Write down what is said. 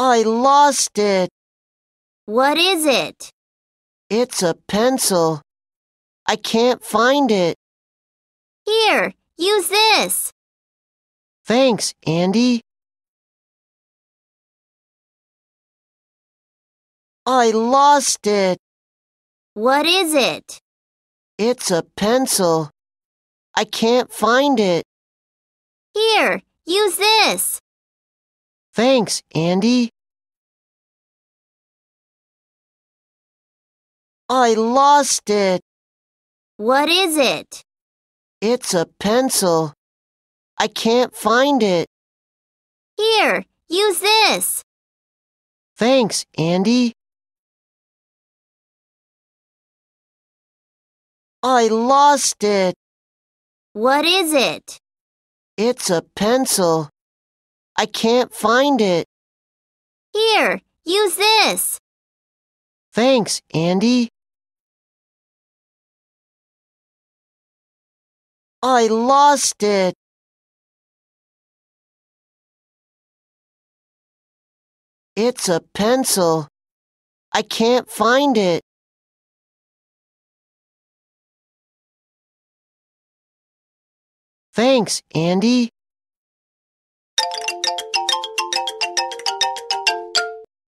I lost it. What is it? It's a pencil. I can't find it. Here, use this. Thanks, Andy. I lost it. What is it? It's a pencil. I can't find it. Here, use this. Thanks, Andy. I lost it. What is it? It's a pencil. I can't find it. Here, use this. Thanks, Andy. I lost it. What is it? It's a pencil. I can't find it. Here, use this. Thanks, Andy. I lost it. It's a pencil. I can't find it. Thanks, Andy.